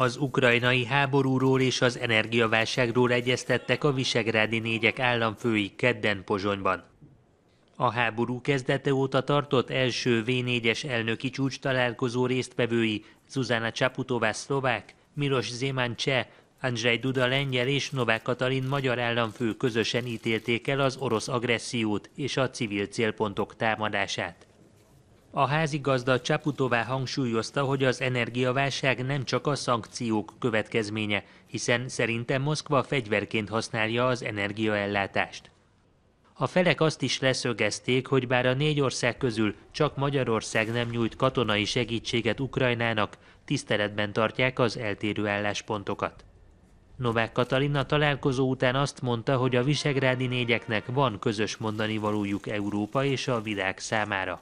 Az ukrajnai háborúról és az energiaválságról egyeztettek a visegrádi négyek államfői kedden Pozsonyban. A háború kezdete óta tartott első V4-es elnöki csúcs találkozó résztvevői Zuzana Csaputová szlovák, Milos Zeman cseh, Andrzej Duda lengyel és Novák Katalin magyar államfő közösen ítélték el az orosz agressziót és a civil célpontok támadását. A házigazda Csaputová hangsúlyozta, hogy az energiaválság nem csak a szankciók következménye, hiszen szerinte Moszkva fegyverként használja az energiaellátást. A felek azt is leszögezték, hogy bár a négy ország közül csak Magyarország nem nyújt katonai segítséget Ukrajnának, tiszteletben tartják az eltérő álláspontokat. Novák Katalina találkozó után azt mondta, hogy a visegrádi négyeknek van közös mondani valójuk Európa és a világ számára.